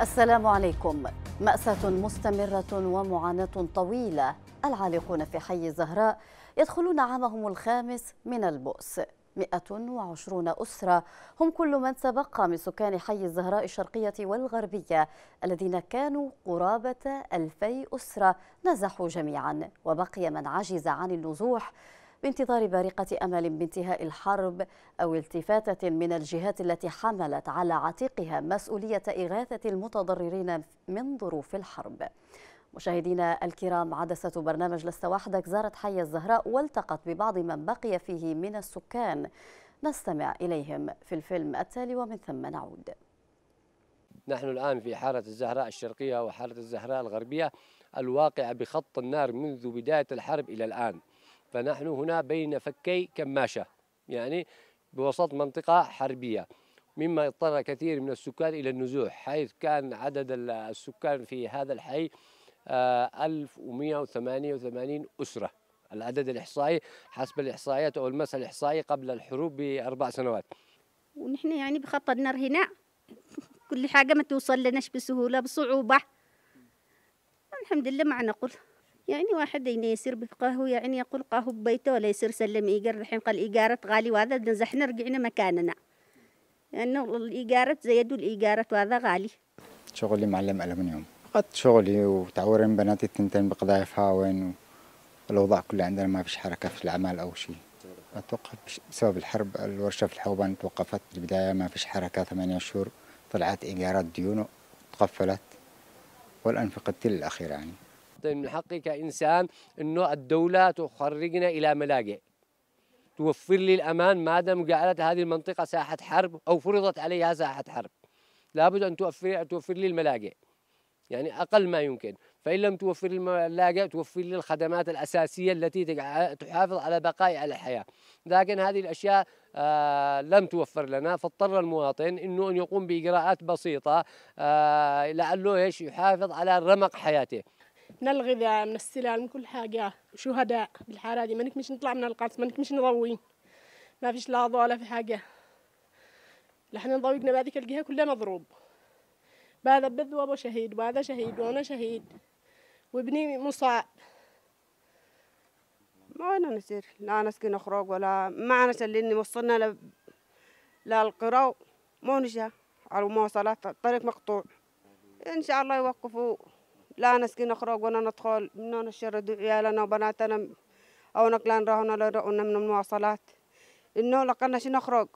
السلام عليكم مأساة مستمرة ومعاناة طويلة العالقون في حي الزهراء يدخلون عامهم الخامس من البؤس 120 أسرة هم كل من تبقى من سكان حي الزهراء الشرقية والغربية الذين كانوا قرابة 2000 أسرة نزحوا جميعا وبقي من عجز عن النزوح بانتظار بارقة أمل بانتهاء الحرب أو التفاتة من الجهات التي حملت على عاتقها مسؤولية إغاثة المتضررين من ظروف الحرب مشاهدينا الكرام عدسة برنامج لست وحدك زارت حي الزهراء والتقت ببعض من بقي فيه من السكان نستمع إليهم في الفيلم التالي ومن ثم نعود نحن الآن في حارة الزهراء الشرقية وحارة الزهراء الغربية الواقعة بخط النار منذ بداية الحرب إلى الآن فنحن هنا بين فكي كماشة يعني بوسط منطقة حربية مما اضطر كثير من السكان إلى النزوح حيث كان عدد السكان في هذا الحي 1188 آه، أسرة العدد الإحصائي حسب الإحصائيات أو المسألة الإحصائي قبل الحروب بأربع سنوات ونحن يعني بخط النار هنا كل حاجة ما توصل لناش بسهولة بصعوبة الحمد لله ما نقول يعني واحد يعني يصير بقهو يعني يقول قهو ببيته ولا يصير سلم إيجار الحين قال إيجارات غالي وهذا نزحنا رجعنا مكاننا لأنه يعني الإيجارات زيدوا الإيجارات وهذا غالي شغلي معلم ألمنيوم فقدت شغلي وتعورين بناتي التنتين بقضايفها وين الأوضاع كلها عندنا ما فيش حركة في الأعمال أو شيء أتوقع بسبب الحرب الورشة في الحوبان توقفت البداية ما فيش حركة ثمانية شهور طلعت إيجارات ديون تقفلت والآن في قتل الأخير يعني من حقي كإنسان أنه الدولة تخرجنا إلى ملاجئ توفر لي الأمان ما دام جعلت هذه المنطقة ساحة حرب أو فرضت عليها ساحة حرب لابد أن توفر, توفر لي الملاجئ يعني أقل ما يمكن فإن لم توفر لي الملاجئ توفر لي الخدمات الأساسية التي تحافظ على بقائي على الحياة لكن هذه الأشياء آه لم توفر لنا فاضطر المواطن انه ان يقوم باجراءات بسيطه آه لعله ايش يحافظ على رمق حياته من الغذاء من السلال من كل حاجة شهداء بالحارة دي منك مش نطلع من القرص منك مش نضوي ما فيش لا ضوء ولا في حاجة نضوي نضويقنا بهذيك الجهة كلها مضروب بهذا بذ وابو شهيد وهذا شهيد وانا شهيد وابني مصاب ما أنا نسير لا نسكن نخرج ولا ما أنا لأني وصلنا ل... للقراء ما نجا على المواصلات الطريق مقطوع إن شاء الله يوقفوا لا نسكي نخرج ولا ندخل منا نشرد عيالنا وبناتنا أو نقلان راهنا لرؤنا من المواصلات إنه شي نخرج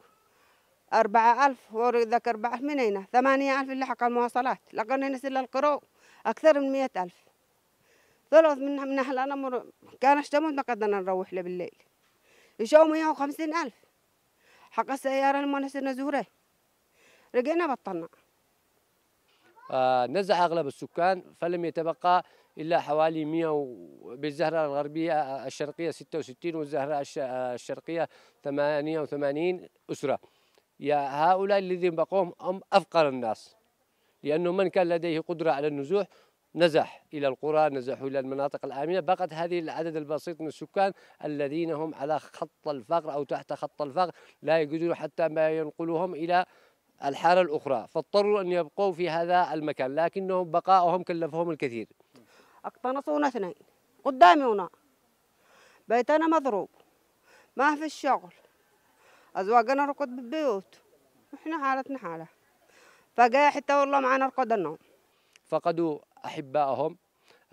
أربعة ألف ذاك أربعة ألف من هنا ثمانية ألف اللي حق المواصلات لقنا نسل القرو أكثر من مية ألف ثلث من من أنا مر... كان اشتمت ما قدرنا نروح له بالليل يشوا مية وخمسين ألف حق السيارة المونس نزوره رجعنا بطلنا نزع أغلب السكان فلم يتبقى إلا حوالي 100 بالزهرة الغربية الشرقية 66 والزهرة الشرقية 88 أسرة يا هؤلاء الذين بقوهم هم أفقر الناس لأنه من كان لديه قدرة على النزوح نزح إلى القرى نزحوا إلى المناطق الآمنة بقت هذه العدد البسيط من السكان الذين هم على خط الفقر أو تحت خط الفقر لا يجدون حتى ما ينقلهم إلى الحالة الأخرى فاضطروا أن يبقوا في هذا المكان لكنهم بقاؤهم كلفهم الكثير اقتنصونا اثنين قدامي هنا بيتنا مضروب ما في الشغل أزواجنا رقد بالبيوت وإحنا حالتنا حالة فجاء حتى والله معنا رقد النوم فقدوا أحبائهم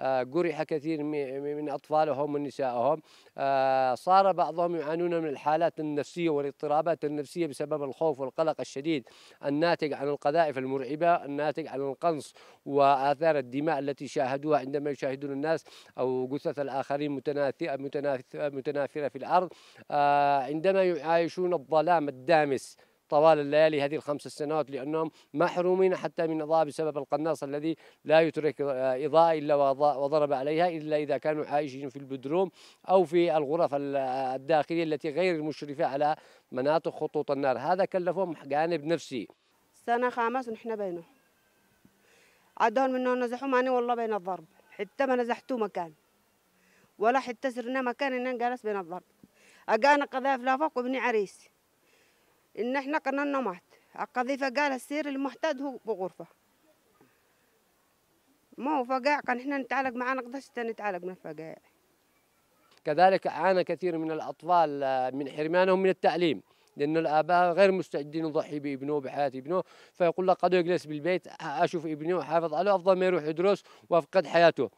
جرح آه، كثير من أطفالهم ونسائهم آه، صار بعضهم يعانون من الحالات النفسية والاضطرابات النفسية بسبب الخوف والقلق الشديد الناتج عن القذائف المرعبة الناتج عن القنص وآثار الدماء التي شاهدوها عندما يشاهدون الناس أو جثث الآخرين متناثرة في الأرض آه، عندما يعايشون الظلام الدامس طوال الليالي هذه الخمس سنوات لأنهم محرومين حتى من إضاءة بسبب القناص الذي لا يترك إضاءة إلا وضرب عليها إلا إذا كانوا عايشين في البدروم أو في الغرف الداخلية التي غير المشرفة على مناطق خطوط النار هذا كلفهم جانب نفسي سنة خامس ونحن بينه عدهم منه نزحوا ماني والله بين الضرب حتى ما نزحتوا مكان ولا حتى سرنا مكان إن جالس بين الضرب أجانا قذائف لا فوق وابني عريس إن إحنا قرنا نمط القذيفة قال السير المحتد هو بغرفة ما هو فقاع كان إحنا نتعالج معاه نقدرش نتعالج من الفقاع كذلك عانى كثير من الأطفال آه، من حرمانهم من التعليم لأن الآباء غير مستعدين يضحي بابنه بحياة ابنه فيقول له قد يجلس بالبيت أشوف ابني وحافظ عليه أفضل ما يروح يدرس وأفقد حياته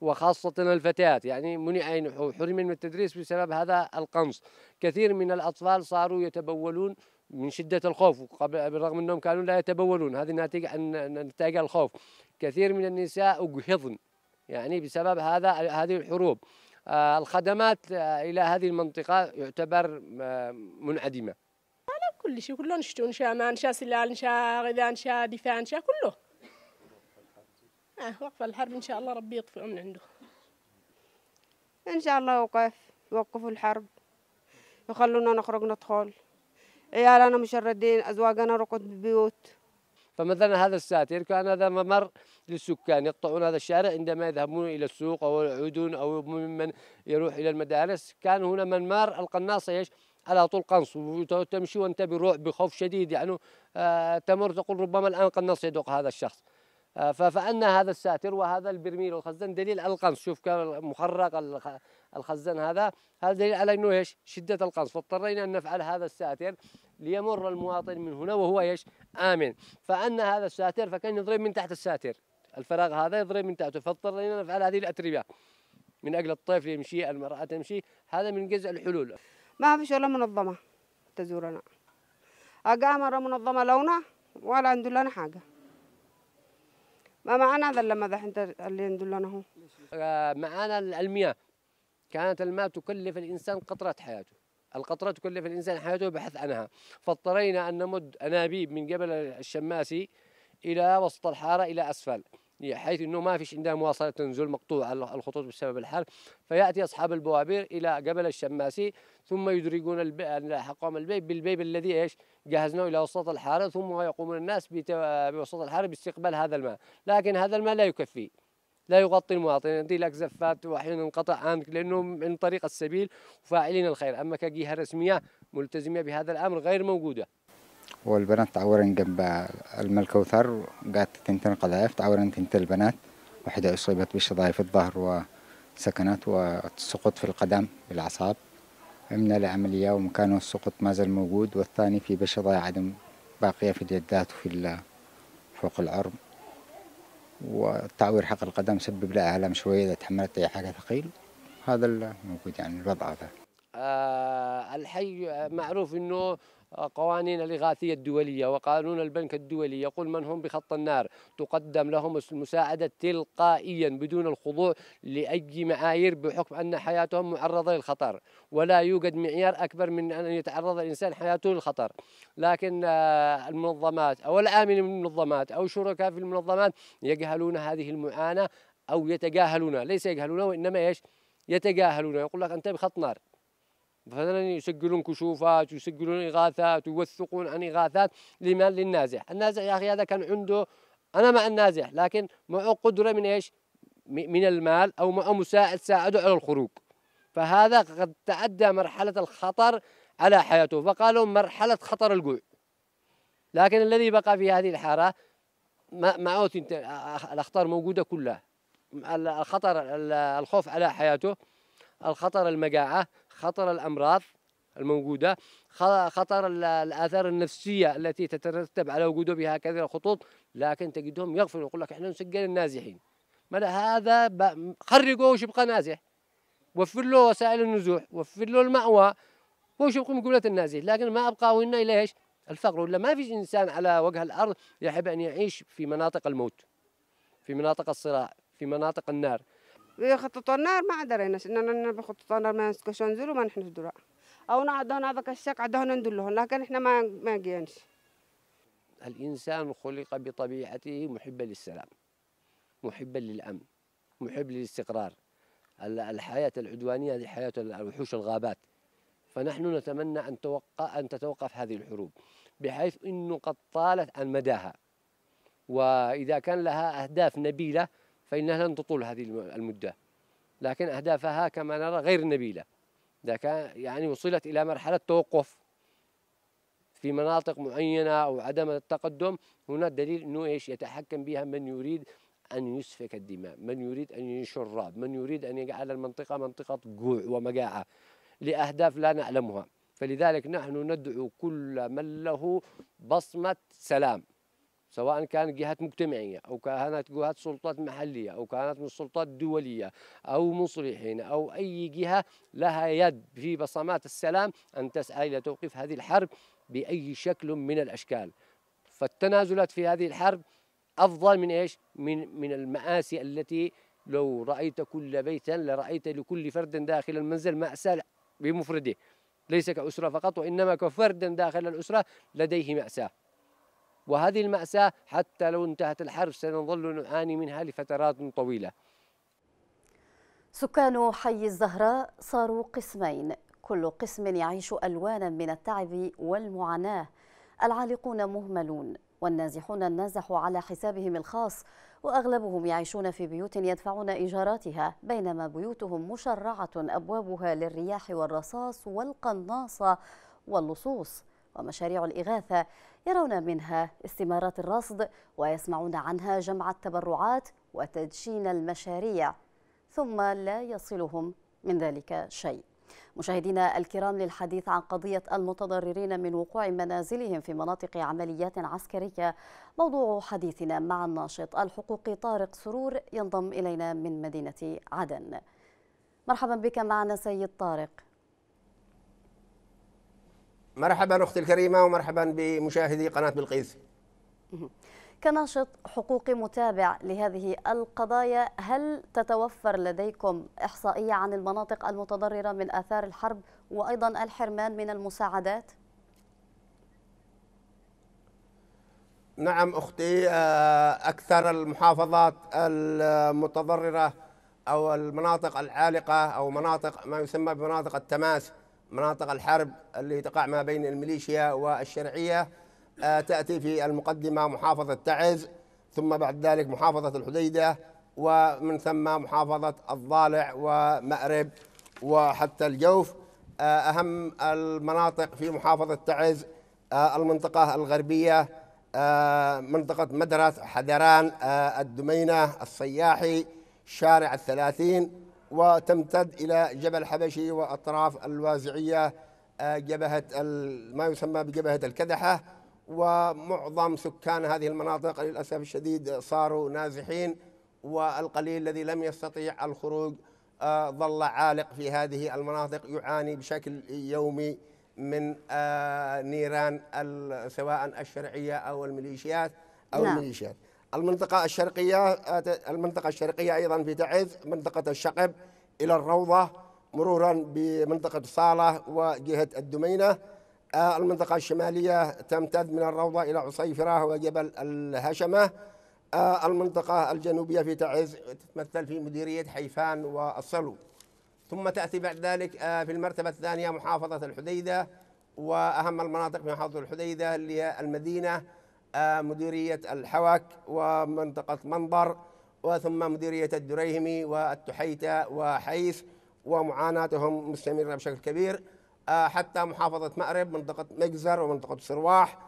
وخاصة الفتيات يعني منعين حرم من التدريس بسبب هذا القنص كثير من الأطفال صاروا يتبولون من شدة الخوف بالرغم أنهم كانوا لا يتبولون هذه نتيجة نتاج الخوف كثير من النساء أجهضن يعني بسبب هذا هذه الحروب آه، الخدمات آه، إلى هذه المنطقة يعتبر آه، منعدمة على كل شيء كله نشتو نشا ما نشا سلال نشا غذاء نشا دفاع نشا كله آه وقف الحرب إن شاء الله ربي يطفئ من عنده إن شاء الله وقف يوقفوا الحرب يخلونا نخرج ندخل عيالنا مشردين أزواجنا رقد ببيوت فمثلا هذا الساتير كان هذا ممر للسكان يقطعون هذا الشارع عندما يذهبون إلى السوق أو يعودون أو ممن يروح إلى المدارس كان هنا منمار القناصة إيش على طول قنص وتمشي وانت بروح بخوف شديد يعني آه، تمر تقول ربما الان قناص يدق هذا الشخص آه، فان هذا الساتر وهذا البرميل والخزان دليل على القنص شوف كان محرق الخزان هذا هذا دليل على انه ايش؟ شده القنص فاضطرينا ان نفعل هذا الساتر ليمر المواطن من هنا وهو ايش؟ امن فان هذا الساتر فكان يضرب من تحت الساتر الفراغ هذا يضرب من تحته فاضطرينا نفعل هذه الاتربه من اجل الطفل يمشي المراه تمشي هذا من جزء الحلول ما فيش ولا منظمه تزورنا أقامر منظمة لونا ولا عند لنا حاجة ما معنا هذا لما ذا اللي عند لنا هو آه، معنا المياه كانت الماء تكلف الإنسان قطرة حياته القطرة تكلف الإنسان حياته يبحث عنها فاضطرينا أن نمد أنابيب من جبل الشماسي إلى وسط الحارة إلى أسفل حيث أنه ما فيش عندها مواصلة تنزل مقطوع الخطوط بسبب الحر فيأتي أصحاب البوابير إلى جبل الشماسي ثم يدرجون حقام البيب بالبيب الذي إيش جهزناه إلى وسط الحارة ثم يقومون الناس بوسط الحارة باستقبال هذا الماء لكن هذا الماء لا يكفي لا يغطي المواطن يدي لك زفات واحيانا انقطع عنك لانه من طريق السبيل وفاعلين الخير اما كجهه رسميه ملتزمه بهذا الامر غير موجوده والبنات تعورن جنب الملك الكوثر قالت تنتين قذائف تعورن تنتين البنات واحدة أصيبت بشظايف الظهر وسكنت وسقط في القدم بالأعصاب عملنا العملية ومكانه السقط ما زال موجود والثاني في بشظايا عدم باقية في اليدات وفي فوق العرب والتعوير حق القدم سبب لها الام شويه اذا تحملت اي حاجه ثقيل هذا الموجود يعني الوضع هذا آه الحي معروف انه قوانين الإغاثية الدولية وقانون البنك الدولي يقول من هم بخط النار تقدم لهم المساعدة تلقائيا بدون الخضوع لأي معايير بحكم أن حياتهم معرضة للخطر ولا يوجد معيار أكبر من أن يتعرض الإنسان حياته للخطر لكن آه، المنظمات أو الآمن المنظمات أو شركاء في المنظمات يجهلون هذه المعاناة أو يتجاهلونها ليس يجهلونها وإنما إيش يقول لك أنت بخط نار مثلا يسجلون كشوفات يسجلون إغاثات يوثقون عن إغاثات لمال للنازح النازح يا أخي هذا كان عنده أنا مع النازح لكن معه قدرة من إيش من المال أو معه مساعد ساعده على الخروج فهذا قد تعدى مرحلة الخطر على حياته فقالوا مرحلة خطر الجوع لكن الذي بقى في هذه ما معه الأخطار موجودة كلها الخطر الخوف على حياته الخطر المجاعة خطر الأمراض الموجودة خطر الآثار النفسية التي تترتب على وجوده بها كثير الخطوط لكن تجدهم يغفلون يقول لك احنا نسجل النازحين ماذا هذا وش يبقى نازح وفر له وسائل النزوح وفر له المأوى وش يبقى من قبلة النازح لكن ما أبقاه هنا ليش الفقر ولا ما فيش إنسان على وجه الأرض يحب أن يعيش في مناطق الموت في مناطق الصراع في مناطق النار يخططوا النار ما دريناش اننا بخططوا النار ما نسكوش ونزلوا ما نحنش درا او نقعد هنا هذاك الشك عاد هنا ندلهم لكن احنا ما ما جينش الانسان خلق بطبيعته محبا للسلام محبا للامن محب للاستقرار الحياه العدوانيه هذه حياه الوحوش الغابات فنحن نتمنى ان توقع ان تتوقف هذه الحروب بحيث انه قد طالت عن مداها واذا كان لها اهداف نبيله فإنها لن تطول هذه المدة لكن أهدافها كما نرى غير نبيلة يعني وصلت إلى مرحلة توقف في مناطق معينة أو عدم التقدم هنا دليل أنه إيش يتحكم بها من يريد أن يسفك الدماء من يريد أن ينشر الرعب من يريد أن يجعل المنطقة منطقة جوع ومجاعة لأهداف لا نعلمها فلذلك نحن ندعو كل من له بصمة سلام سواء كان جهات مجتمعية أو كانت جهات سلطات محلية أو كانت من سلطات دولية أو مصلحين أو أي جهة لها يد في بصمات السلام أن تسعى إلى توقيف هذه الحرب بأي شكل من الأشكال فالتنازلات في هذه الحرب أفضل من إيش؟ من, من المآسي التي لو رأيت كل بيتا لرأيت لكل فرد داخل المنزل مأساة بمفرده ليس كأسرة فقط وإنما كفرد داخل الأسرة لديه مأساة وهذه المأساة حتى لو انتهت الحرب سنظل نعاني منها لفترات طويلة سكان حي الزهراء صاروا قسمين كل قسم يعيش ألوانا من التعب والمعاناة العالقون مهملون والنازحون النازح على حسابهم الخاص وأغلبهم يعيشون في بيوت يدفعون إيجاراتها بينما بيوتهم مشرعة أبوابها للرياح والرصاص والقناصة واللصوص ومشاريع الإغاثة يرون منها استمارات الرصد ويسمعون عنها جمع التبرعات وتدشين المشاريع ثم لا يصلهم من ذلك شيء مشاهدينا الكرام للحديث عن قضية المتضررين من وقوع منازلهم في مناطق عمليات عسكرية موضوع حديثنا مع الناشط الحقوقي طارق سرور ينضم إلينا من مدينة عدن مرحبا بك معنا سيد طارق مرحبا أختي الكريمة ومرحبا بمشاهدي قناة بلقيس كناشط حقوقي متابع لهذه القضايا هل تتوفر لديكم إحصائية عن المناطق المتضررة من آثار الحرب وأيضا الحرمان من المساعدات؟ نعم أختي آه، أكثر المحافظات المتضررة أو المناطق العالقة أو مناطق ما يسمى بمناطق التماس مناطق الحرب اللي تقع ما بين الميليشيا والشرعية آه، تأتي في المقدمة محافظة تعز ثم بعد ذلك محافظة الحديدة ومن ثم محافظة الضالع ومأرب وحتى الجوف آه، أهم المناطق في محافظة تعز آه، المنطقة الغربية منطقة مدرس حذران الدمينة الصياحي شارع الثلاثين وتمتد إلى جبل حبشي وأطراف الوازعية آه، جبهة ما يسمى بجبهة الكدحة ومعظم سكان هذه المناطق للأسف الشديد صاروا نازحين والقليل الذي لم يستطيع الخروج آه، ظل عالق في هذه المناطق يعاني بشكل يومي من آه، نيران سواء الشرعية أو الميليشيات أو نعم. الميليشيات المنطقة الشرقية آه، المنطقة الشرقية أيضا في تعز منطقة الشقب إلى الروضة مرورا بمنطقة صالة وجهة الدمينة آه، المنطقة الشمالية تمتد من الروضة إلى عصيفرة وجبل الهشمة آه، المنطقة الجنوبية في تعز تتمثل في مديرية حيفان والصلو ثم تأتي بعد ذلك في المرتبة الثانية محافظة الحديدة وأهم المناطق في محافظة الحديدة اللي هي المدينة مديرية الحوك ومنطقة منظر وثم مديرية الدريهمي والتحيتة وحيث ومعاناتهم مستمرة بشكل كبير حتى محافظة مأرب منطقة مجزر ومنطقة سرواح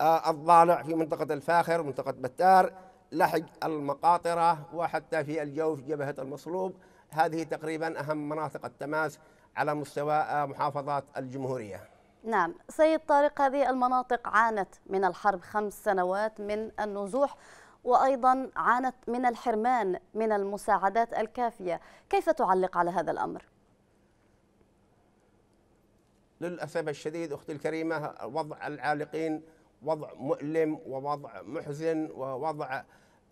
الضالع في منطقة الفاخر منطقة بتار لحق المقاطرة وحتى في الجوف جبهة المصلوب هذه تقريبا أهم مناطق التماس على مستوى محافظات الجمهورية نعم سيد طارق هذه المناطق عانت من الحرب خمس سنوات من النزوح وأيضا عانت من الحرمان من المساعدات الكافية كيف تعلق على هذا الأمر؟ للأسف الشديد أختي الكريمة وضع العالقين وضع مؤلم ووضع محزن ووضع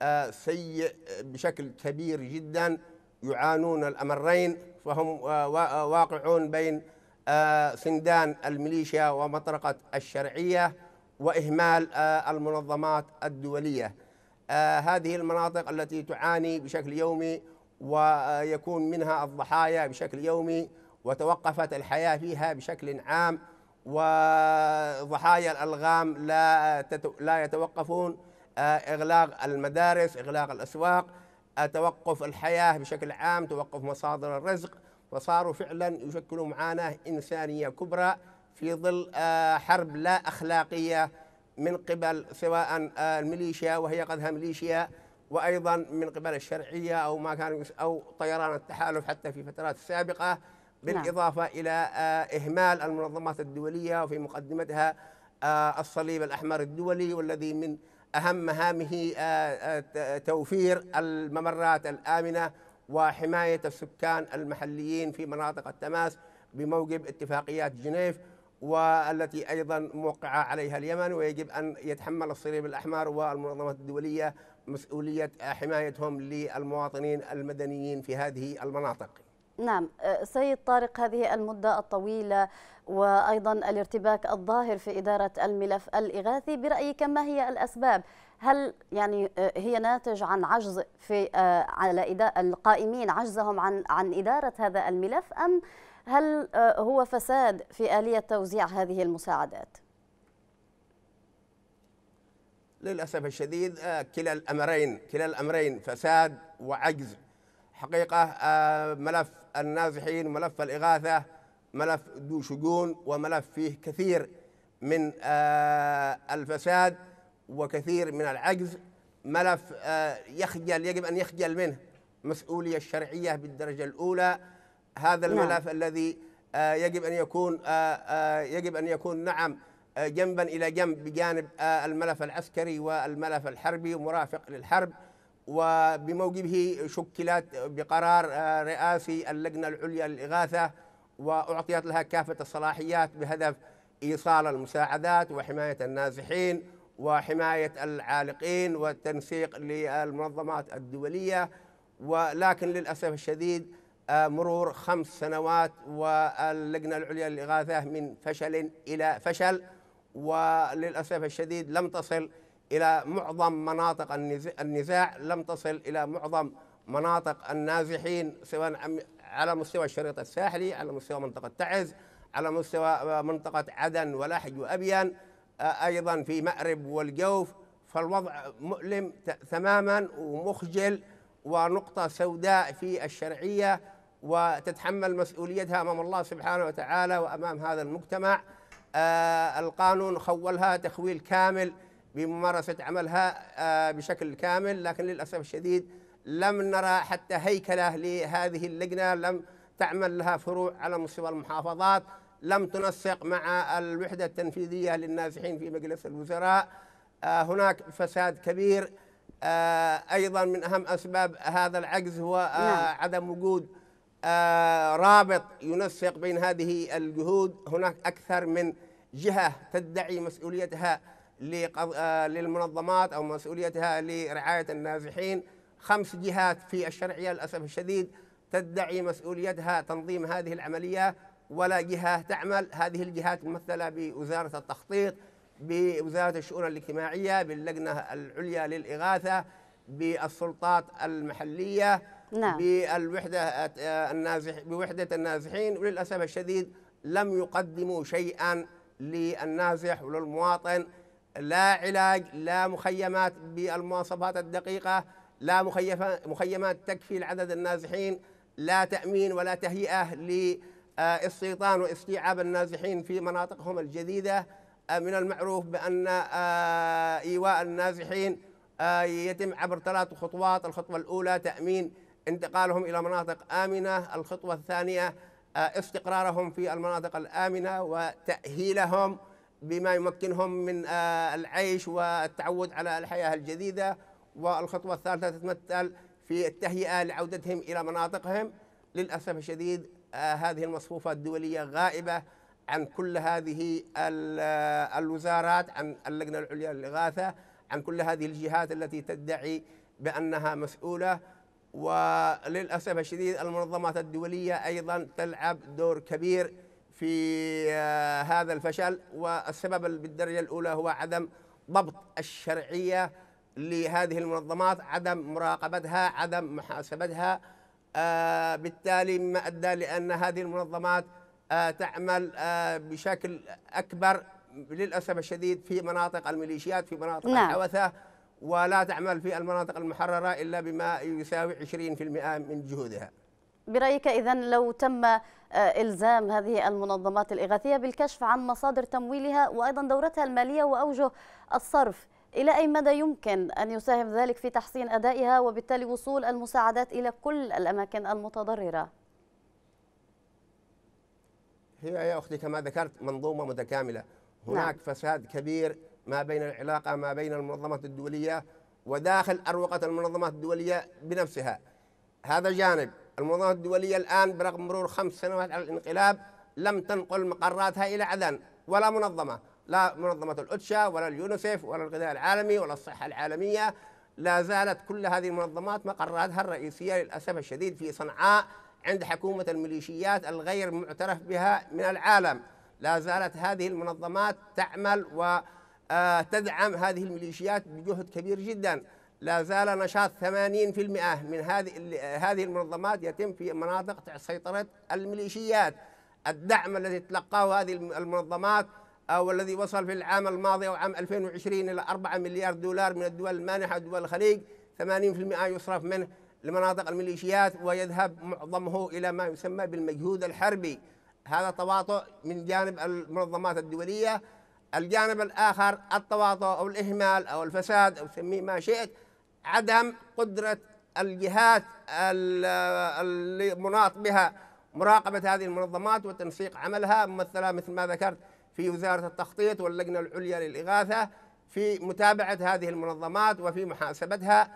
آه، سيء بشكل كبير جدا يعانون الأمرين فهم آه، آه، واقعون بين سندان آه، الميليشيا ومطرقة الشرعية وإهمال آه، المنظمات الدولية آه، هذه المناطق التي تعاني بشكل يومي ويكون منها الضحايا بشكل يومي وتوقفت الحياة فيها بشكل عام وضحايا الألغام لا لا يتوقفون إغلاق المدارس إغلاق الأسواق توقف الحياة بشكل عام توقف مصادر الرزق وصاروا فعلا يشكلوا معاناة إنسانية كبرى في ظل آه، حرب لا أخلاقية من قبل سواء آه، الميليشيا وهي قدها ميليشيا وأيضا من قبل الشرعية أو ما كان أو طيران التحالف حتى في فترات سابقة نعم. بالإضافة إلى آه، إهمال المنظمات الدولية وفي مقدمتها الصليب الأحمر الدولي والذي من أهم مهامه توفير الممرات الآمنة وحماية السكان المحليين في مناطق التماس بموجب اتفاقيات جنيف والتي أيضا موقعة عليها اليمن ويجب أن يتحمل الصليب الأحمر والمنظمات الدولية مسؤولية حمايتهم للمواطنين المدنيين في هذه المناطق نعم أه، سيد طارق هذه المدة الطويلة وأيضا الارتباك الظاهر في إدارة الملف الإغاثي برأيك ما هي الأسباب هل يعني آه، هي ناتج عن عجز في آه، على القائمين عجزهم عن عن إدارة هذا الملف أم هل آه، هو فساد في آلية توزيع هذه المساعدات؟ للأسف الشديد كلا الأمرين كلا الأمرين فساد وعجز حقيقة ملف النازحين ملف الإغاثة ملف ذو شجون وملف فيه كثير من الفساد وكثير من العجز ملف آه، يخجل يجب أن يخجل منه مسؤولية الشرعية بالدرجة الأولى هذا نعم. الملف نعم. الذي آه، يجب أن يكون آه، يجب أن يكون نعم جنبا إلى جنب بجانب الملف العسكري والملف الحربي مرافق للحرب وبموجبه شكلت بقرار رئاسي اللجنة العليا للإغاثة وأعطيت لها كافة الصلاحيات بهدف إيصال المساعدات وحماية النازحين وحماية العالقين والتنسيق للمنظمات الدولية ولكن للأسف الشديد آه، مرور خمس سنوات واللجنة العليا للإغاثة من فشل إلى فشل وللأسف الشديد لم تصل إلى معظم مناطق النزاع لم تصل إلى معظم مناطق النازحين سواء على مستوى الشريط الساحلي على مستوى منطقة تعز على مستوى آه، منطقة عدن ولحج وأبين أيضا في مأرب والجوف فالوضع مؤلم تماما ومخجل ونقطة سوداء في الشرعية وتتحمل مسؤوليتها أمام الله سبحانه وتعالى وأمام هذا المجتمع القانون خولها تخويل كامل بممارسة عملها بشكل كامل لكن للأسف الشديد لم نرى حتى هيكلة لهذه اللجنة لم تعمل لها فروع على مستوى المحافظات لم تنسق مع الوحدة التنفيذية للنازحين في مجلس الوزراء آه، هناك فساد كبير آه، أيضا من أهم أسباب هذا العجز هو آه، نعم. عدم وجود رابط ينسق بين هذه الجهود هناك أكثر من جهة تدعي مسؤوليتها للمنظمات أو مسؤوليتها لرعاية النازحين خمس جهات في الشرعية للأسف الشديد تدعي مسؤوليتها تنظيم هذه العملية ولا جهة تعمل هذه الجهات ممثلة بوزارة التخطيط بوزارة الشؤون الاجتماعية باللجنة العليا للإغاثة بالسلطات المحلية نعم. بالوحدة آه، النازح بوحدة النازحين وللأسف الشديد لم يقدموا شيئا للنازح وللمواطن لا علاج لا مخيمات بالمواصفات الدقيقة لا مخيمات تكفي لعدد النازحين لا تأمين ولا تهيئة ل استيطان آه، واستيعاب النازحين في مناطقهم الجديدة آه، من المعروف بأن آه، إيواء النازحين يتم عبر ثلاث خطوات الخطوة الأولى تأمين انتقالهم إلى مناطق آمنة الخطوة الثانية استقرارهم في المناطق الآمنة وتأهيلهم بما يمكنهم من العيش والتعود على الحياة الجديدة والخطوة الثالثة تتمثل في التهيئة لعودتهم إلى مناطقهم للأسف الشديد هذه المصفوفات الدولية غائبة عن كل هذه الوزارات عن اللجنة العليا للإغاثة عن كل هذه الجهات التي تدعي بأنها مسؤولة وللأسف الشديد المنظمات الدولية أيضا تلعب دور كبير في آه، هذا الفشل والسبب بالدرجة الأولى هو عدم ضبط الشرعية لهذه المنظمات عدم مراقبتها عدم محاسبتها آه، بالتالي مما أدى لأن هذه المنظمات آه، تعمل آه، بشكل أكبر للأسف الشديد في مناطق الميليشيات في مناطق نعم. الحوثة ولا تعمل في المناطق المحررة إلا بما يساوي 20% من جهودها برأيك إذا لو تم إلزام هذه المنظمات الإغاثية بالكشف عن مصادر تمويلها وأيضا دورتها المالية وأوجه الصرف إلى أي مدى يمكن أن يساهم ذلك في تحسين أدائها وبالتالي وصول المساعدات إلى كل الأماكن المتضررة؟ هي يا أختي كما ذكرت منظومة متكاملة هناك نعم. فساد كبير ما بين العلاقة ما بين المنظمات الدولية وداخل أروقة المنظمات الدولية بنفسها هذا جانب المنظمات الدولية الآن برغم مرور خمس سنوات على الانقلاب لم تنقل مقراتها إلى عدن ولا منظمة لا منظمة الأوتشا ولا اليونيسف ولا الغذاء العالمي ولا الصحة العالمية لا زالت كل هذه المنظمات مقراتها الرئيسية للأسف الشديد في صنعاء عند حكومة الميليشيات الغير معترف بها من العالم لا زالت هذه المنظمات تعمل وتدعم آه، هذه الميليشيات بجهد كبير جدا لا زال نشاط 80% من هذه هذه المنظمات يتم في مناطق تحت سيطرة الميليشيات الدعم الذي تلقاه هذه المنظمات والذي وصل في العام الماضي أو عام 2020 إلى 4 مليار دولار من الدول المانحة دول الخليج 80% يصرف منه لمناطق الميليشيات ويذهب معظمه إلى ما يسمى بالمجهود الحربي هذا تواطؤ من جانب المنظمات الدولية الجانب الآخر التواطؤ أو الإهمال أو الفساد أو سميه ما شئت عدم قدرة الجهات المناط بها مراقبة هذه المنظمات وتنسيق عملها ممثلة مثل ما ذكرت في وزارة التخطيط واللجنة العليا للإغاثة في متابعة هذه المنظمات وفي محاسبتها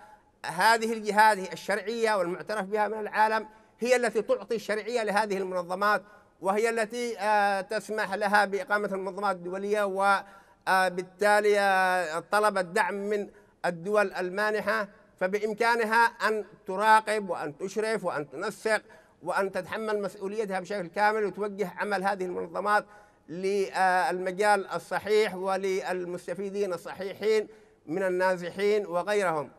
هذه الجهات الشرعية والمعترف بها من العالم هي التي تعطي الشرعية لهذه المنظمات وهي التي آه، تسمح لها بإقامة المنظمات الدولية وبالتالي آه، آه، طلب الدعم من الدول المانحة فبإمكانها أن تراقب وأن تشرف وأن تنسق وأن تتحمل مسؤوليتها بشكل كامل وتوجه عمل هذه المنظمات للمجال الصحيح وللمستفيدين الصحيحين من النازحين وغيرهم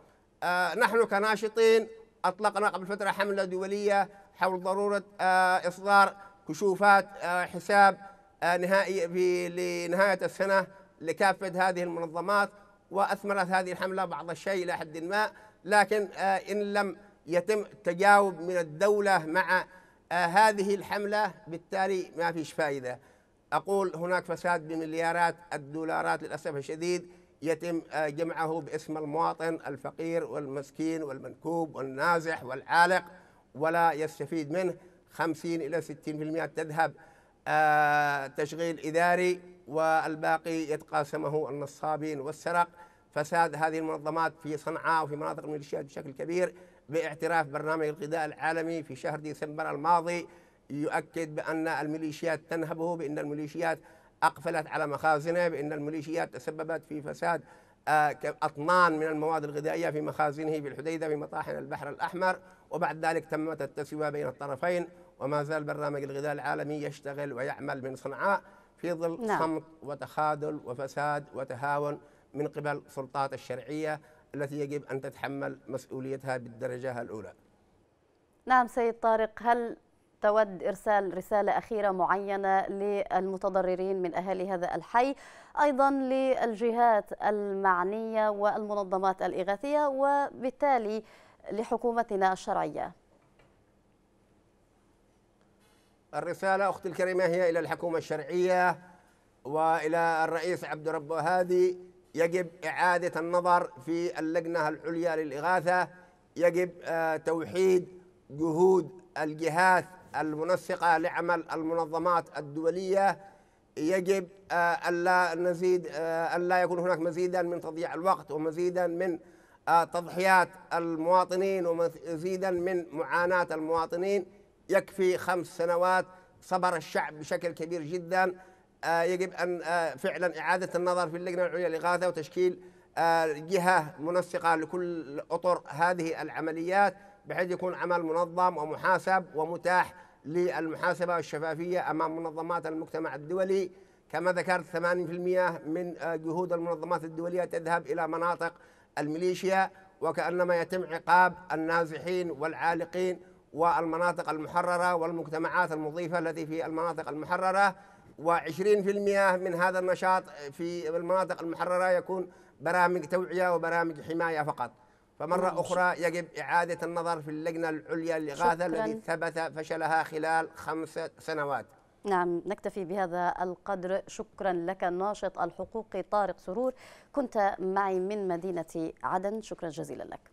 آه، نحن كناشطين أطلقنا قبل فترة حملة دولية حول ضرورة آه، إصدار كشوفات آه، حساب نهائي لنهاية السنة لكافة هذه المنظمات وأثمرت هذه الحملة بعض الشيء إلى حد ما لكن إن لم يتم تجاوب من الدولة مع هذه الحملة بالتالي ما فيش فائدة أقول هناك فساد بمليارات الدولارات للأسف الشديد يتم آه، جمعه باسم المواطن الفقير والمسكين والمنكوب والنازح والعالق ولا يستفيد منه 50 إلى 60% تذهب آه، تشغيل إداري والباقي يتقاسمه النصابين والسرق فساد هذه المنظمات في صنعاء وفي مناطق الميليشيات بشكل كبير باعتراف برنامج الغذاء العالمي في شهر ديسمبر الماضي يؤكد بأن الميليشيات تنهبه بأن الميليشيات أقفلت على مخازنه بأن الميليشيات تسببت في فساد آه، أطنان من المواد الغذائية في مخازنه في الحديدة في مطاحن البحر الأحمر وبعد ذلك تمت التسوية بين الطرفين وما زال برنامج الغذاء العالمي يشتغل ويعمل من صنعاء في ظل نعم. صمت وتخاذل وفساد وتهاون من قبل السلطات الشرعية التي يجب أن تتحمل مسؤوليتها بالدرجة الأولى نعم سيد طارق هل تود إرسال رسالة أخيرة معينة للمتضررين من أهالي هذا الحي أيضا للجهات المعنية والمنظمات الإغاثية وبالتالي لحكومتنا الشرعية الرسالة أختي الكريمة هي إلى الحكومة الشرعية وإلى الرئيس عبد ربه هادي يجب إعادة النظر في اللجنة العليا للإغاثة يجب آه، توحيد جهود الجهات المنسقة لعمل المنظمات الدولية يجب ألا آه، نزيد ألا آه، يكون هناك مزيدا من تضييع الوقت ومزيدا من آه، تضحيات المواطنين ومزيدا من معاناة المواطنين يكفي خمس سنوات صبر الشعب بشكل كبير جدا يجب أن فعلا إعادة النظر في اللجنة العليا للإغاثة وتشكيل جهة منسقة لكل أطر هذه العمليات بحيث يكون عمل منظم ومحاسب ومتاح للمحاسبة الشفافية أمام منظمات المجتمع الدولي كما ذكرت 80% من آه، جهود المنظمات الدولية تذهب إلى مناطق الميليشيا وكأنما يتم عقاب النازحين والعالقين والمناطق المحررة والمجتمعات المضيفة التي في المناطق المحررة و20% من هذا النشاط في المناطق المحررة يكون برامج توعية وبرامج حماية فقط فمرة أخرى يجب إعادة النظر في اللجنة العليا للإغاثة التي ثبت فشلها خلال خمس سنوات نعم نكتفي بهذا القدر شكرا لك الناشط الحقوقي طارق سرور كنت معي من مدينة عدن شكرا جزيلا لك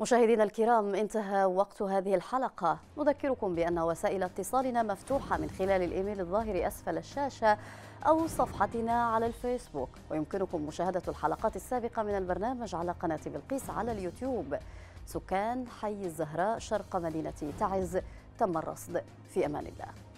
مشاهدينا الكرام انتهى وقت هذه الحلقة نذكركم بأن وسائل اتصالنا مفتوحة من خلال الإيميل الظاهر أسفل الشاشة أو صفحتنا على الفيسبوك ويمكنكم مشاهدة الحلقات السابقة من البرنامج على قناة بلقيس على اليوتيوب سكان حي الزهراء شرق مدينة تعز تم الرصد في أمان الله